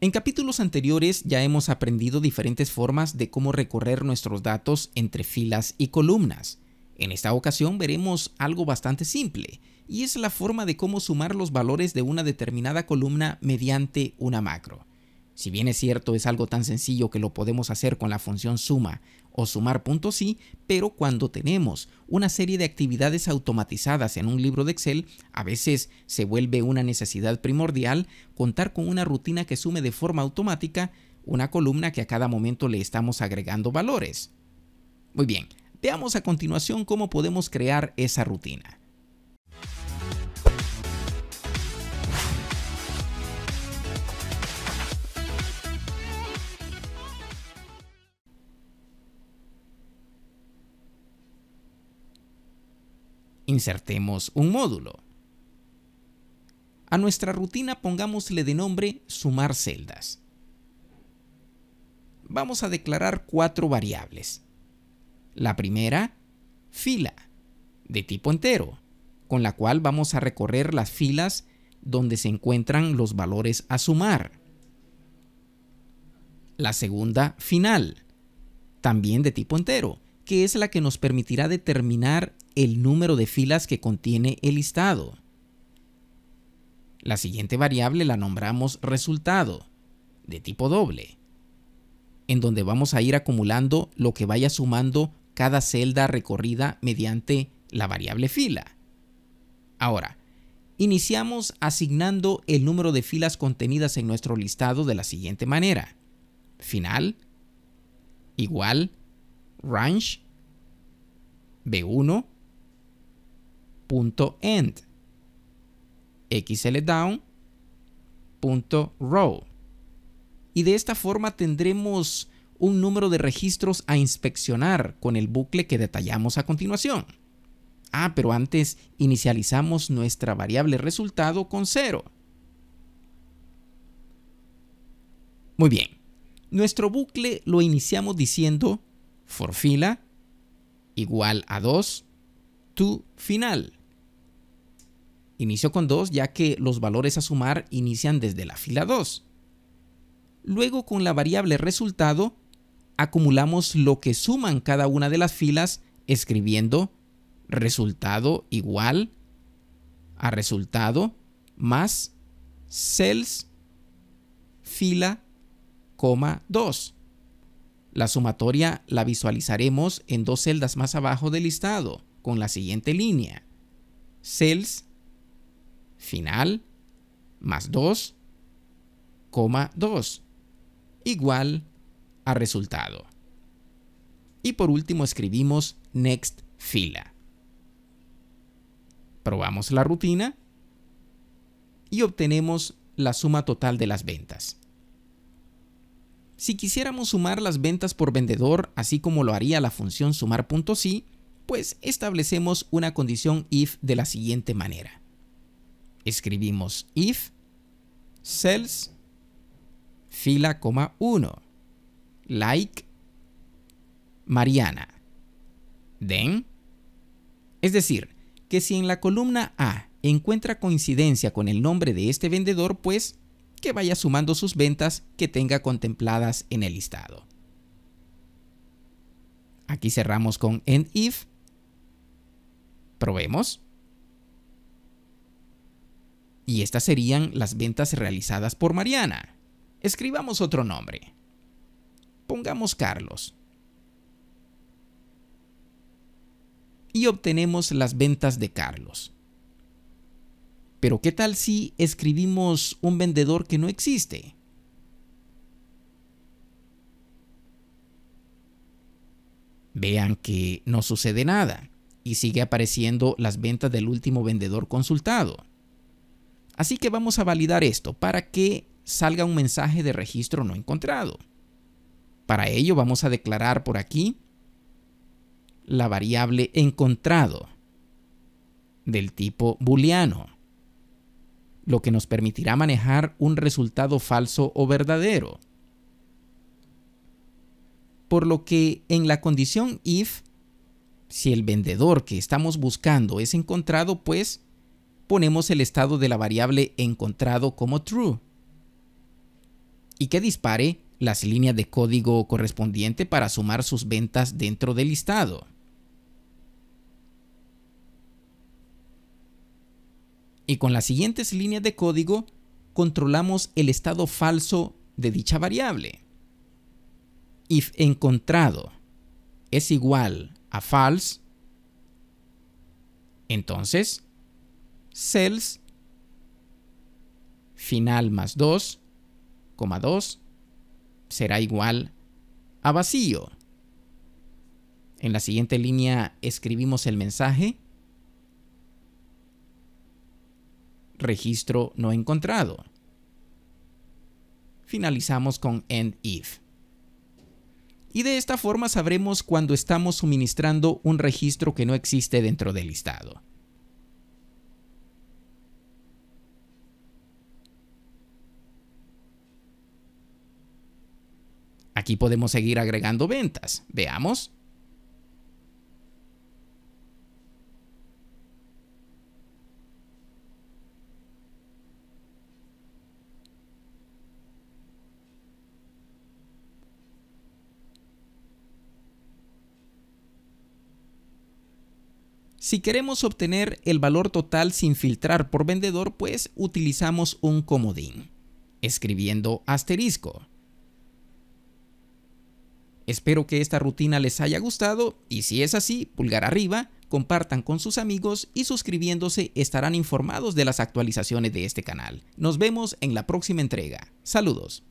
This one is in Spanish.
En capítulos anteriores ya hemos aprendido diferentes formas de cómo recorrer nuestros datos entre filas y columnas. En esta ocasión veremos algo bastante simple, y es la forma de cómo sumar los valores de una determinada columna mediante una macro. Si bien es cierto, es algo tan sencillo que lo podemos hacer con la función suma o sumar pero cuando tenemos una serie de actividades automatizadas en un libro de Excel, a veces se vuelve una necesidad primordial contar con una rutina que sume de forma automática una columna que a cada momento le estamos agregando valores. Muy bien, veamos a continuación cómo podemos crear esa rutina. insertemos un módulo. A nuestra rutina pongámosle de nombre sumar celdas. Vamos a declarar cuatro variables. La primera, fila, de tipo entero, con la cual vamos a recorrer las filas donde se encuentran los valores a sumar. La segunda, final, también de tipo entero, que es la que nos permitirá determinar el número de filas que contiene el listado. La siguiente variable la nombramos resultado, de tipo doble, en donde vamos a ir acumulando lo que vaya sumando cada celda recorrida mediante la variable fila. Ahora, iniciamos asignando el número de filas contenidas en nuestro listado de la siguiente manera. Final, igual, range, B1, .end, xldown .row. Y de esta forma tendremos un número de registros a inspeccionar con el bucle que detallamos a continuación. Ah, pero antes inicializamos nuestra variable resultado con cero. Muy bien. Nuestro bucle lo iniciamos diciendo for fila igual a 2, to final. Inicio con 2 ya que los valores a sumar inician desde la fila 2. Luego con la variable resultado acumulamos lo que suman cada una de las filas escribiendo resultado igual a resultado más cells fila, coma 2. La sumatoria la visualizaremos en dos celdas más abajo del listado con la siguiente línea. Cells final más 2,2 igual a resultado. Y por último escribimos next fila. Probamos la rutina y obtenemos la suma total de las ventas. Si quisiéramos sumar las ventas por vendedor, así como lo haría la función sumar.si, pues establecemos una condición if de la siguiente manera escribimos if cells fila 1 like Mariana. Then, es decir, que si en la columna A encuentra coincidencia con el nombre de este vendedor, pues que vaya sumando sus ventas que tenga contempladas en el listado. Aquí cerramos con end if. Probemos y estas serían las ventas realizadas por Mariana. Escribamos otro nombre. Pongamos Carlos. Y obtenemos las ventas de Carlos. Pero ¿qué tal si escribimos un vendedor que no existe? Vean que no sucede nada y sigue apareciendo las ventas del último vendedor consultado. Así que vamos a validar esto para que salga un mensaje de registro no encontrado. Para ello vamos a declarar por aquí la variable encontrado del tipo booleano, lo que nos permitirá manejar un resultado falso o verdadero. Por lo que en la condición if, si el vendedor que estamos buscando es encontrado, pues ponemos el estado de la variable encontrado como true y que dispare las líneas de código correspondiente para sumar sus ventas dentro del listado. Y con las siguientes líneas de código controlamos el estado falso de dicha variable. If encontrado es igual a false, entonces cells final más 2,2 será igual a vacío. En la siguiente línea escribimos el mensaje registro no encontrado. Finalizamos con end if. Y de esta forma sabremos cuando estamos suministrando un registro que no existe dentro del listado. Aquí podemos seguir agregando ventas. Veamos. Si queremos obtener el valor total sin filtrar por vendedor, pues utilizamos un comodín, escribiendo asterisco. Espero que esta rutina les haya gustado y si es así, pulgar arriba, compartan con sus amigos y suscribiéndose estarán informados de las actualizaciones de este canal. Nos vemos en la próxima entrega. Saludos.